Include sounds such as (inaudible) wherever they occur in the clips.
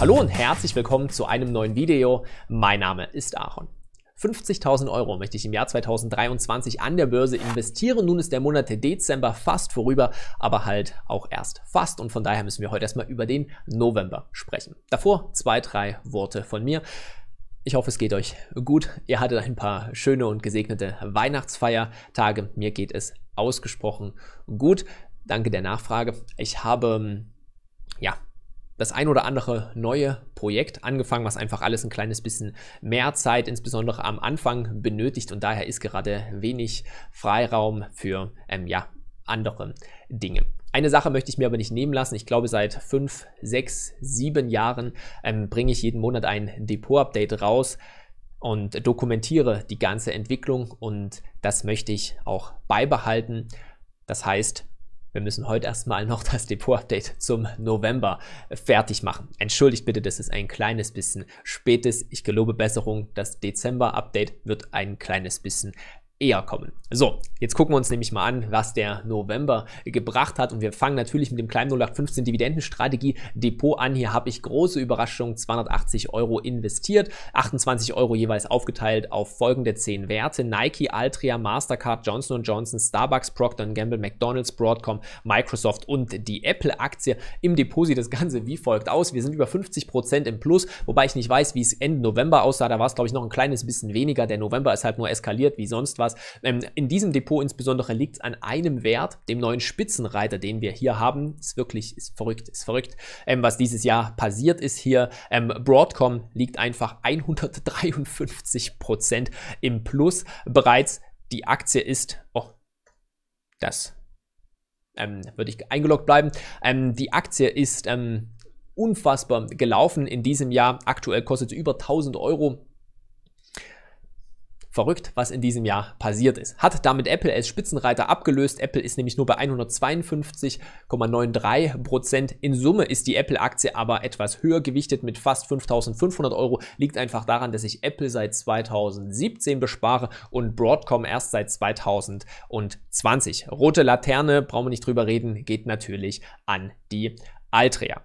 Hallo und herzlich willkommen zu einem neuen Video. Mein Name ist Aaron. 50.000 Euro möchte ich im Jahr 2023 an der Börse investieren. Nun ist der Monat Dezember fast vorüber, aber halt auch erst fast. Und von daher müssen wir heute erstmal über den November sprechen. Davor zwei, drei Worte von mir. Ich hoffe, es geht euch gut. Ihr hattet ein paar schöne und gesegnete Weihnachtsfeiertage. Mir geht es ausgesprochen gut. Danke der Nachfrage. Ich habe hm, das ein oder andere neue Projekt angefangen, was einfach alles ein kleines bisschen mehr Zeit, insbesondere am Anfang, benötigt und daher ist gerade wenig Freiraum für ähm, ja, andere Dinge. Eine Sache möchte ich mir aber nicht nehmen lassen. Ich glaube, seit fünf, sechs, sieben Jahren ähm, bringe ich jeden Monat ein Depot-Update raus und dokumentiere die ganze Entwicklung und das möchte ich auch beibehalten. Das heißt, wir müssen heute erstmal noch das Depot-Update zum November fertig machen. Entschuldigt bitte, das ist ein kleines bisschen spätes. Ich gelobe Besserung. Das Dezember-Update wird ein kleines bisschen eher kommen. So, jetzt gucken wir uns nämlich mal an, was der November gebracht hat und wir fangen natürlich mit dem kleinen 0815 Dividendenstrategie Depot an. Hier habe ich große Überraschung, 280 Euro investiert, 28 Euro jeweils aufgeteilt auf folgende 10 Werte. Nike, Altria, Mastercard, Johnson Johnson, Starbucks, Procter Gamble, McDonald's, Broadcom, Microsoft und die Apple-Aktie. Im Depot sieht das Ganze wie folgt aus. Wir sind über 50% Prozent im Plus, wobei ich nicht weiß, wie es Ende November aussah. Da war es, glaube ich, noch ein kleines bisschen weniger. Der November ist halt nur eskaliert wie sonst was etwas. Ähm, in diesem Depot insbesondere liegt es an einem Wert, dem neuen Spitzenreiter, den wir hier haben. Ist wirklich, ist verrückt, ist verrückt, ähm, was dieses Jahr passiert ist hier. Ähm, Broadcom liegt einfach 153 im Plus bereits. Die Aktie ist, oh, das ähm, würde ich eingeloggt bleiben. Ähm, die Aktie ist ähm, unfassbar gelaufen in diesem Jahr. Aktuell kostet sie über 1000 Euro. Verrückt, was in diesem Jahr passiert ist. Hat damit Apple als Spitzenreiter abgelöst. Apple ist nämlich nur bei 152,93 Prozent. In Summe ist die Apple-Aktie aber etwas höher gewichtet mit fast 5.500 Euro. Liegt einfach daran, dass ich Apple seit 2017 bespare und Broadcom erst seit 2020. Rote Laterne, brauchen wir nicht drüber reden, geht natürlich an die Altria.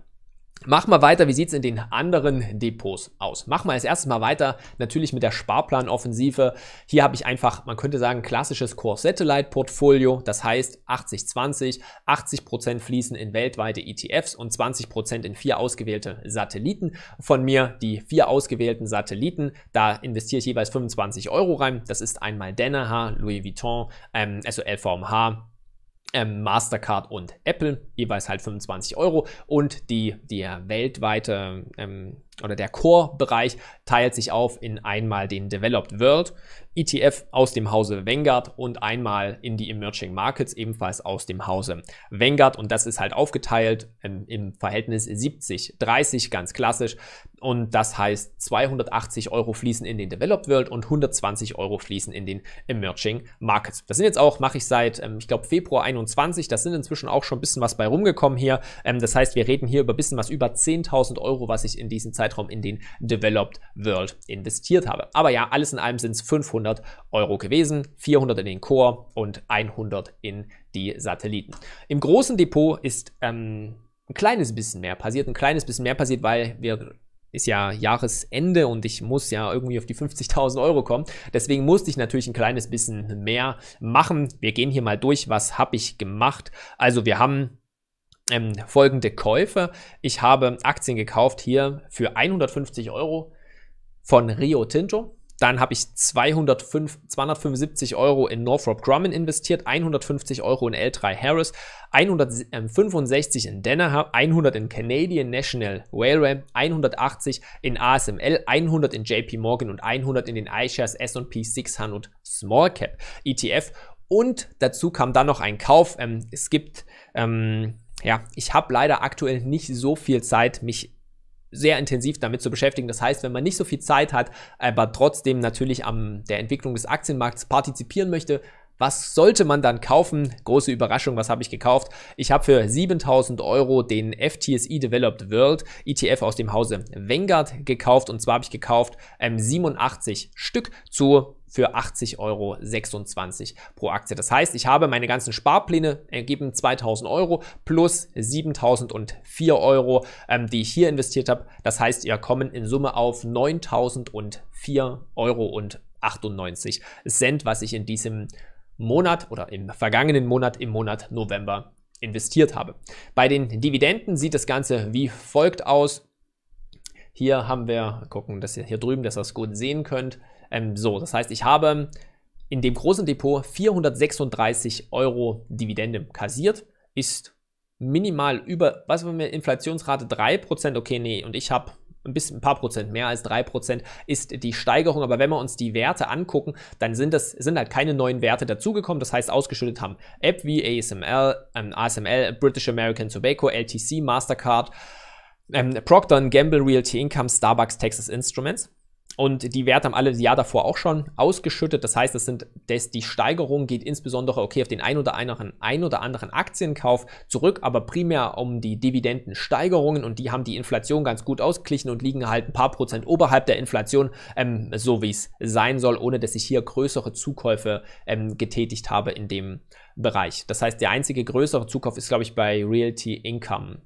Mach mal weiter, wie sieht's in den anderen Depots aus? Mach mal als erstes mal weiter natürlich mit der Sparplanoffensive. Hier habe ich einfach, man könnte sagen, klassisches Core-Satellite-Portfolio. Das heißt 80-20, 80% Prozent fließen in weltweite ETFs und 20% Prozent in vier ausgewählte Satelliten. Von mir die vier ausgewählten Satelliten, da investiere ich jeweils 25 Euro rein. Das ist einmal Danaher, Louis Vuitton, ähm, also LVMH, ähm, Mastercard und Apple, jeweils halt 25 Euro. Und die, der weltweite ähm, oder der Core-Bereich teilt sich auf in einmal den Developed World ETF aus dem Hause Vanguard und einmal in die Emerging Markets ebenfalls aus dem Hause Vanguard und das ist halt aufgeteilt im, ähm, im Verhältnis 70-30 ganz klassisch und das heißt 280 Euro fließen in den Developed World und 120 Euro fließen in den Emerging Markets. Das sind jetzt auch, mache ich seit, ähm, ich glaube, Februar 21, das sind inzwischen auch schon ein bisschen was bei rumgekommen hier. Ähm, das heißt, wir reden hier über ein bisschen was über 10.000 Euro, was ich in diesen Zeiten Zeitraum in den Developed World investiert habe. Aber ja, alles in allem sind es 500 Euro gewesen, 400 in den Core und 100 in die Satelliten. Im großen Depot ist ähm, ein kleines bisschen mehr passiert, ein kleines bisschen mehr passiert, weil wir ist ja Jahresende und ich muss ja irgendwie auf die 50.000 Euro kommen. Deswegen musste ich natürlich ein kleines bisschen mehr machen. Wir gehen hier mal durch, was habe ich gemacht. Also wir haben ähm, folgende Käufe. Ich habe Aktien gekauft hier für 150 Euro von Rio Tinto. Dann habe ich 205, 275 Euro in Northrop Grumman investiert, 150 Euro in L3 Harris, 165 in Danaher, 100 in Canadian National Railway, 180 in ASML, 100 in JP Morgan und 100 in den iShares S&P 600 Small Cap ETF. Und dazu kam dann noch ein Kauf. Ähm, es gibt ähm, ja, ich habe leider aktuell nicht so viel Zeit, mich sehr intensiv damit zu beschäftigen. Das heißt, wenn man nicht so viel Zeit hat, aber trotzdem natürlich an der Entwicklung des Aktienmarkts partizipieren möchte, was sollte man dann kaufen? Große Überraschung, was habe ich gekauft? Ich habe für 7000 Euro den FTSE Developed World ETF aus dem Hause Vanguard gekauft. Und zwar habe ich gekauft ähm, 87 Stück zu für 80,26 Euro pro Aktie. Das heißt, ich habe meine ganzen Sparpläne ergeben äh, 2000 Euro plus 7004 Euro, ähm, die ich hier investiert habe. Das heißt, ihr kommen in Summe auf 9004 Euro und 98 Cent, was ich in diesem Monat oder im vergangenen Monat im Monat November investiert habe. Bei den Dividenden sieht das Ganze wie folgt aus. Hier haben wir, gucken, dass ihr hier drüben, dass ihr es gut sehen könnt. Ähm, so, das heißt, ich habe in dem großen Depot 436 Euro Dividende kassiert, ist minimal über, was war mir, Inflationsrate 3%, okay, nee, und ich habe ein bisschen ein paar Prozent, mehr als drei Prozent ist die Steigerung. Aber wenn wir uns die Werte angucken, dann sind das sind halt keine neuen Werte dazugekommen. Das heißt, ausgeschüttet haben App wie ASML, ähm, ASML, British American Tobacco, LTC, Mastercard, ähm, Procter Gamble, Realty Income, Starbucks, Texas Instruments. Und die Werte haben alle das Jahr davor auch schon ausgeschüttet. Das heißt, das sind, das, die Steigerung geht insbesondere okay, auf den ein oder, anderen, ein oder anderen Aktienkauf zurück, aber primär um die Dividendensteigerungen und die haben die Inflation ganz gut ausgeglichen und liegen halt ein paar Prozent oberhalb der Inflation, ähm, so wie es sein soll, ohne dass ich hier größere Zukäufe ähm, getätigt habe in dem Bereich. Das heißt, der einzige größere Zukauf ist, glaube ich, bei Realty Income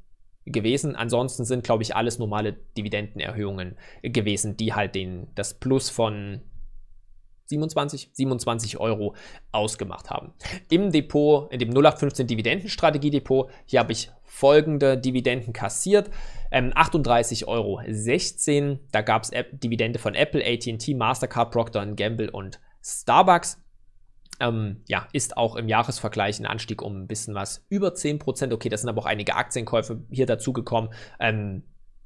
gewesen. Ansonsten sind, glaube ich, alles normale Dividendenerhöhungen gewesen, die halt den, das Plus von 27, 27 Euro ausgemacht haben. Im Depot, in dem 0815 Dividendenstrategiedepot, hier habe ich folgende Dividenden kassiert. Ähm, 38,16 Euro. Da gab es Dividende von Apple, ATT, Mastercard, Procter Gamble und Starbucks. Ähm, ja, ist auch im Jahresvergleich ein Anstieg um ein bisschen was über 10%. Okay, das sind aber auch einige Aktienkäufe hier dazugekommen. Ähm,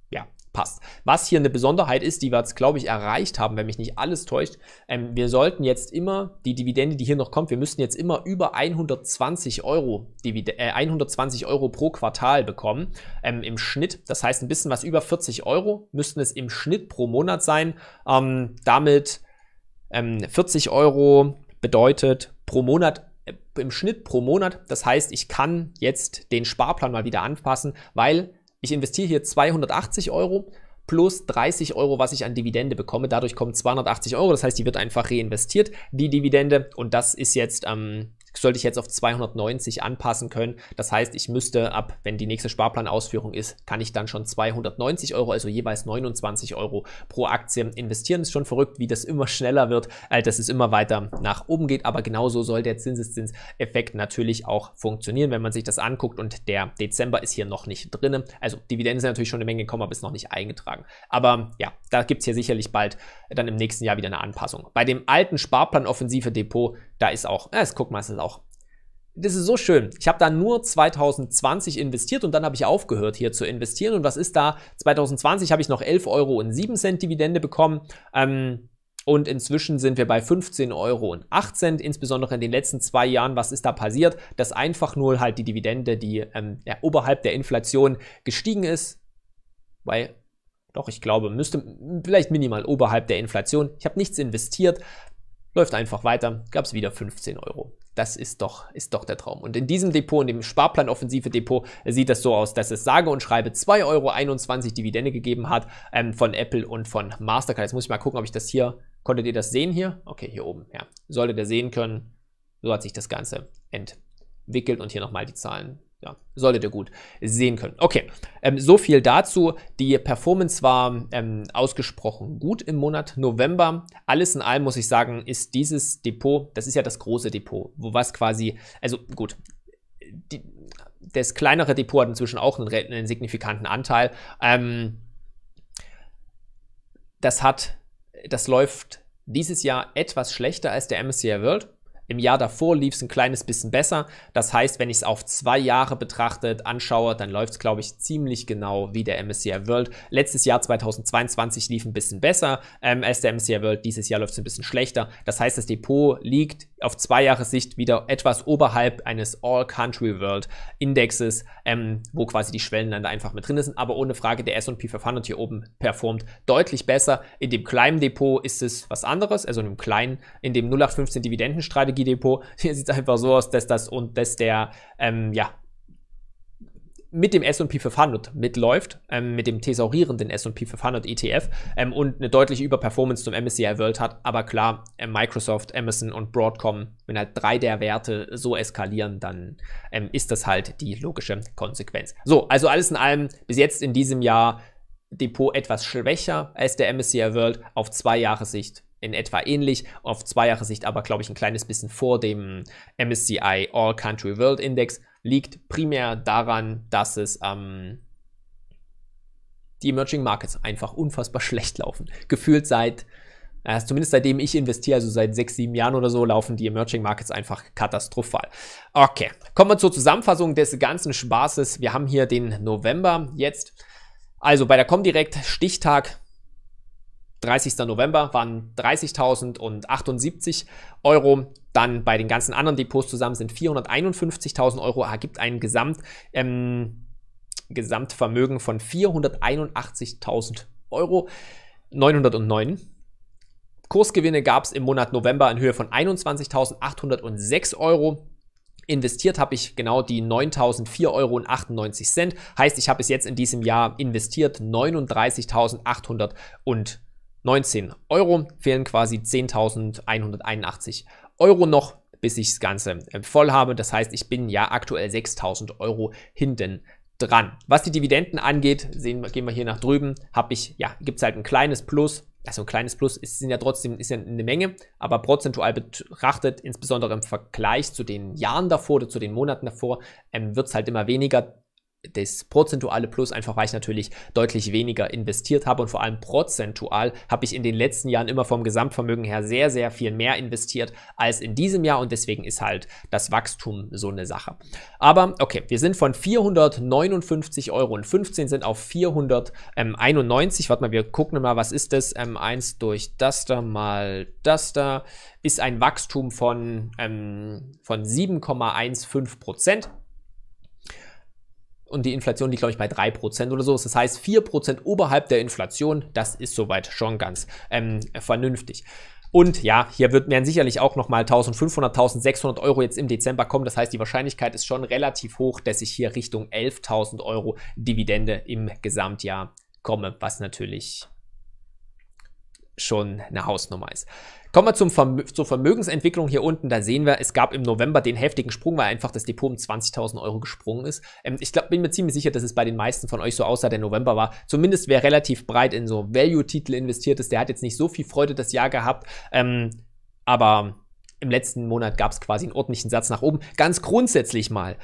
ja, passt. Was hier eine Besonderheit ist, die wir jetzt, glaube ich, erreicht haben, wenn mich nicht alles täuscht, ähm, wir sollten jetzt immer die Dividende, die hier noch kommt, wir müssten jetzt immer über 120 Euro, Divide äh, 120 Euro pro Quartal bekommen ähm, im Schnitt. Das heißt, ein bisschen was über 40 Euro müssten es im Schnitt pro Monat sein. Ähm, damit 40 ähm, Euro bedeutet pro Monat äh, im Schnitt pro Monat. Das heißt, ich kann jetzt den Sparplan mal wieder anpassen, weil ich investiere hier 280 Euro plus 30 Euro, was ich an Dividende bekomme. Dadurch kommen 280 Euro. Das heißt, die wird einfach reinvestiert, die Dividende. Und das ist jetzt ähm, sollte ich jetzt auf 290 anpassen können. Das heißt, ich müsste ab, wenn die nächste Sparplanausführung ist, kann ich dann schon 290 Euro, also jeweils 29 Euro pro Aktie investieren. Ist schon verrückt, wie das immer schneller wird, äh, dass es immer weiter nach oben geht. Aber genauso soll der Zinseszinseffekt natürlich auch funktionieren, wenn man sich das anguckt. Und der Dezember ist hier noch nicht drin. Also Dividenden sind natürlich schon eine Menge gekommen, aber ist noch nicht eingetragen. Aber ja, da gibt es hier sicherlich bald dann im nächsten Jahr wieder eine Anpassung. Bei dem alten Sparplan Offensive Depot da ist auch, es das guck mal, es ist auch. Das ist so schön. Ich habe da nur 2020 investiert und dann habe ich aufgehört hier zu investieren. Und was ist da? 2020 habe ich noch 11,07 Euro Dividende bekommen. Ähm, und inzwischen sind wir bei 15,08 Euro. Insbesondere in den letzten zwei Jahren, was ist da passiert? Dass einfach nur halt die Dividende, die ähm, ja, oberhalb der Inflation gestiegen ist. Weil, doch, ich glaube, müsste vielleicht minimal oberhalb der Inflation. Ich habe nichts investiert läuft einfach weiter, gab es wieder 15 Euro. Das ist doch, ist doch der Traum. Und in diesem Depot, in dem Sparplan Offensive Depot, sieht das so aus, dass es sage und schreibe 2,21 Euro Dividende gegeben hat ähm, von Apple und von Mastercard. Jetzt muss ich mal gucken, ob ich das hier, konntet ihr das sehen hier? Okay, hier oben, ja. Solltet ihr sehen können, so hat sich das Ganze entwickelt und hier nochmal die Zahlen ja, solltet ihr gut sehen können. Okay, ähm, so viel dazu. Die Performance war ähm, ausgesprochen gut im Monat November. Alles in allem muss ich sagen, ist dieses Depot, das ist ja das große Depot, wo was quasi, also gut, die, das kleinere Depot hat inzwischen auch einen, einen signifikanten Anteil. Ähm, das hat, das läuft dieses Jahr etwas schlechter als der MSCI World. Im Jahr davor lief es ein kleines bisschen besser. Das heißt, wenn ich es auf zwei Jahre betrachtet anschaue, dann läuft es, glaube ich, ziemlich genau wie der MSCI World. Letztes Jahr 2022 lief ein bisschen besser ähm, als der MSCI World. Dieses Jahr läuft es ein bisschen schlechter. Das heißt, das Depot liegt auf zwei Jahre Sicht wieder etwas oberhalb eines All-Country World Indexes, ähm, wo quasi die Schwellenländer einfach mit drin sind. Aber ohne Frage, der S&P 500 hier oben performt deutlich besser. In dem kleinen Depot ist es was anderes, also in dem kleinen, in dem 0815 Dividendenstrategie Energiedepot. (laughs) Hier sieht es einfach so aus, dass das und dass der, ähm, ja, mit dem S&P 500 mitläuft, ähm, mit dem thesaurierenden S&P 500 ETF ähm, und eine deutliche Überperformance zum MSCI World hat. Aber klar, äh, Microsoft, Amazon und Broadcom, wenn halt drei der Werte so eskalieren, dann ähm, ist das halt die logische Konsequenz. So, also alles in allem bis jetzt in diesem Jahr Depot etwas schwächer als der MSCI World auf zwei Jahre Sicht in etwa ähnlich, auf zwei Jahre Sicht aber, glaube ich, ein kleines bisschen vor dem MSCI All Country World Index. Liegt primär daran, dass es ähm, die Emerging Markets einfach unfassbar (laughs) schlecht laufen. Gefühlt seit, äh, zumindest seitdem ich investiere, also seit sechs, sieben Jahren oder so, laufen die Emerging Markets einfach katastrophal. Okay, kommen wir zur Zusammenfassung des ganzen Spaßes. Wir haben hier den November jetzt. Also bei der Comdirect Stichtag 30. November waren 30.078 Euro. Dann bei den ganzen anderen Depots zusammen sind 451.000 Euro, ergibt ein Gesamt, ähm, Gesamtvermögen von 481.000 Euro, 909. Kursgewinne gab es im Monat November in Höhe von 21.806 Euro. Investiert habe ich genau die 9.004,98 Euro. Heißt, ich habe bis jetzt in diesem Jahr investiert 39.800 und 19 Euro, fehlen quasi 10.181 Euro noch, bis ich das Ganze äh, voll habe. Das heißt, ich bin ja aktuell 6.000 Euro hinten dran. Was die Dividenden angeht, sehen, gehen wir hier nach drüben, habe ich, ja, gibt es halt ein kleines Plus. Also ein kleines Plus ist, sind ja trotzdem ist ja eine Menge, aber prozentual betrachtet, insbesondere im Vergleich zu den Jahren davor oder zu den Monaten davor, ähm, wird es halt immer weniger das prozentuale Plus einfach, weil ich natürlich deutlich weniger investiert habe und vor allem prozentual habe ich in den letzten Jahren immer vom Gesamtvermögen her sehr, sehr viel mehr investiert als in diesem Jahr und deswegen ist halt das Wachstum so eine Sache. Aber okay, wir sind von 459,15 Euro und 15 sind auf 491. Warte mal, wir gucken mal, was ist das? Ähm, 1 durch das da mal das da ist ein Wachstum von, ähm, von 7,15 Prozent und die Inflation liegt, glaube ich, bei 3% oder so. Das heißt, 4% oberhalb der Inflation, das ist soweit schon ganz ähm, vernünftig. Und ja, hier wird werden sicherlich auch nochmal 1500, 1600 Euro jetzt im Dezember kommen. Das heißt, die Wahrscheinlichkeit ist schon relativ hoch, dass ich hier Richtung 11.000 Euro Dividende im Gesamtjahr komme, was natürlich schon eine Hausnummer ist. Kommen wir zum Vermö zur Vermögensentwicklung hier unten. Da sehen wir, es gab im November den heftigen Sprung, weil einfach das Depot um 20.000 Euro gesprungen ist. Ähm, ich glaub, bin mir ziemlich sicher, dass es bei den meisten von euch so aussah, der November war. Zumindest wer relativ breit in so Value-Titel investiert ist, der hat jetzt nicht so viel Freude das Jahr gehabt. Ähm, aber im letzten Monat gab es quasi einen ordentlichen Satz nach oben. Ganz grundsätzlich mal.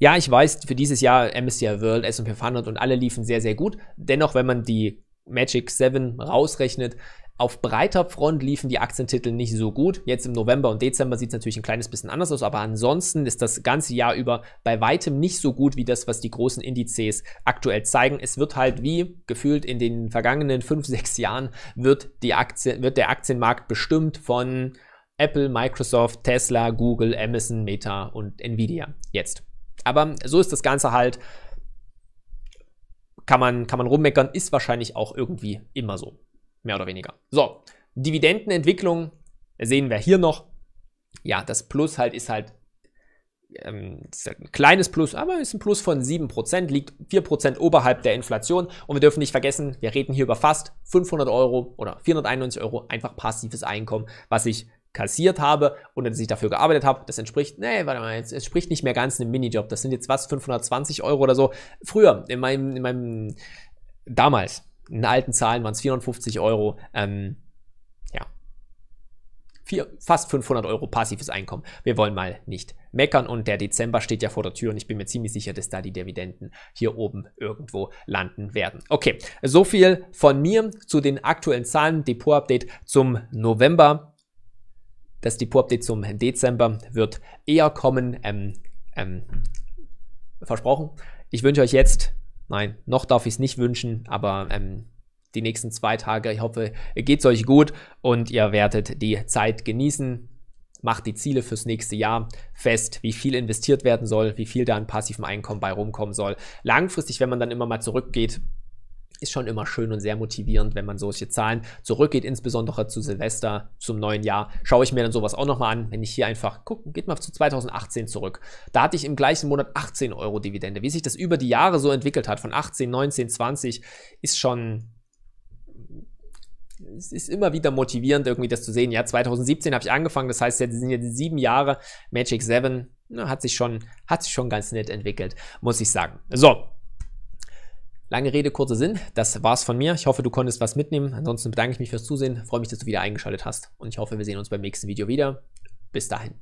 Ja, ich weiß, für dieses Jahr MSCI World, S&P 500 und alle liefen sehr, sehr gut. Dennoch, wenn man die Magic 7 rausrechnet, auf breiter Front liefen die Aktientitel nicht so gut. Jetzt im November und Dezember sieht es natürlich ein kleines bisschen anders aus, aber ansonsten ist das ganze Jahr über bei weitem nicht so gut wie das, was die großen Indizes aktuell zeigen. Es wird halt wie gefühlt in den vergangenen fünf, (laughs) sechs Jahren wird, die Aktien, wird der Aktienmarkt bestimmt von Apple, Microsoft, Tesla, Google, Amazon, Meta und Nvidia. Jetzt. Aber so ist das Ganze halt. Kann man, kann man rummeckern, ist wahrscheinlich auch irgendwie immer so mehr oder weniger. So, Dividendenentwicklung sehen wir hier noch. Ja, das Plus halt ist halt, ähm, ist halt ein kleines Plus, aber ist ein Plus von 7%, liegt 4% oberhalb der Inflation. Und wir dürfen nicht vergessen, wir reden hier über fast 500 Euro oder 491 Euro einfach passives Einkommen, was ich kassiert habe und dass ich dafür gearbeitet habe, das entspricht, nee, warte mal, es entspricht nicht mehr ganz einem Minijob. Das sind jetzt was, 520 Euro oder so. Früher, in meinem, in meinem, damals, in alten Zahlen waren es 450 Euro. Ähm, ja. Vier, fast 500 Euro passives Einkommen. Wir wollen mal nicht meckern und der Dezember steht ja vor der Tür und ich bin mir ziemlich sicher, dass da die Dividenden hier oben irgendwo landen werden. Okay, so viel von mir zu den aktuellen Zahlen. Depot-Update zum November. Das Depot-Update zum Dezember wird eher kommen. Ähm, ähm, versprochen. Ich wünsche euch jetzt Nein, noch darf ich es nicht wünschen, aber ähm, die nächsten zwei Tage, ich hoffe, geht es euch gut und ihr werdet die Zeit genießen. Macht die Ziele fürs nächste Jahr fest, wie viel investiert werden soll, wie viel da an passivem Einkommen bei rumkommen soll. Langfristig, wenn man dann immer mal zurückgeht, ist schon immer schön und sehr motivierend, wenn man solche Zahlen zurückgeht, insbesondere zu Silvester, zum neuen Jahr. Schaue ich mir dann sowas auch nochmal an, wenn ich hier einfach gucke, geht mal zu 2018 zurück. Da hatte ich im gleichen Monat 18 Euro Dividende. Wie sich das über die Jahre so entwickelt hat, von 18, 19, 20, ist schon. Es ist immer wieder motivierend, irgendwie das zu sehen. Ja, 2017 habe ich angefangen, das heißt, jetzt sind jetzt sieben Jahre. Magic 7 na, hat, sich schon, hat sich schon ganz nett entwickelt, muss ich sagen. So, Lange Rede, kurzer Sinn. Das war's von mir. Ich hoffe, du konntest was mitnehmen. Ansonsten bedanke ich mich fürs Zusehen, freue mich, dass du wieder eingeschaltet hast und ich hoffe, wir sehen uns beim nächsten Video wieder. Bis dahin.